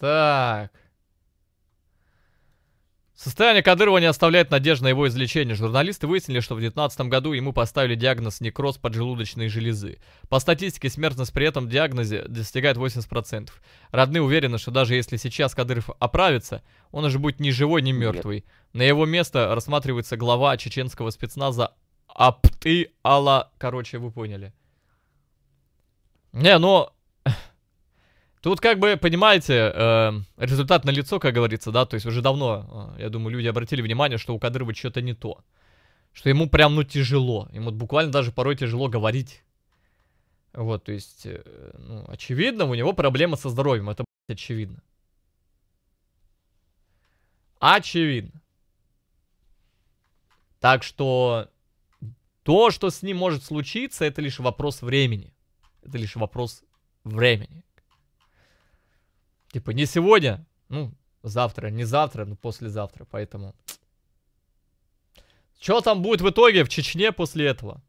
Так. Состояние Кадырова не оставляет надежды на его излечение. Журналисты выяснили, что в 2019 году ему поставили диагноз некроз поджелудочной железы. По статистике, смертность при этом диагнозе достигает 80%. Родные уверены, что даже если сейчас Кадыров оправится, он уже будет ни живой, ни мертвый. Нет. На его место рассматривается глава чеченского спецназа Апты Алла... Короче, вы поняли. Не, но Тут как бы, понимаете, э, результат на лицо, как говорится, да, то есть уже давно, э, я думаю, люди обратили внимание, что у Кадырова что-то не то. Что ему прям, ну, тяжело. Ему буквально даже порой тяжело говорить. Вот, то есть, э, ну, очевидно, у него проблема со здоровьем, это, блядь, очевидно. Очевидно. Так что то, что с ним может случиться, это лишь вопрос времени. Это лишь вопрос времени. Типа, не сегодня, ну, завтра, не завтра, но послезавтра, поэтому... Что там будет в итоге в Чечне после этого?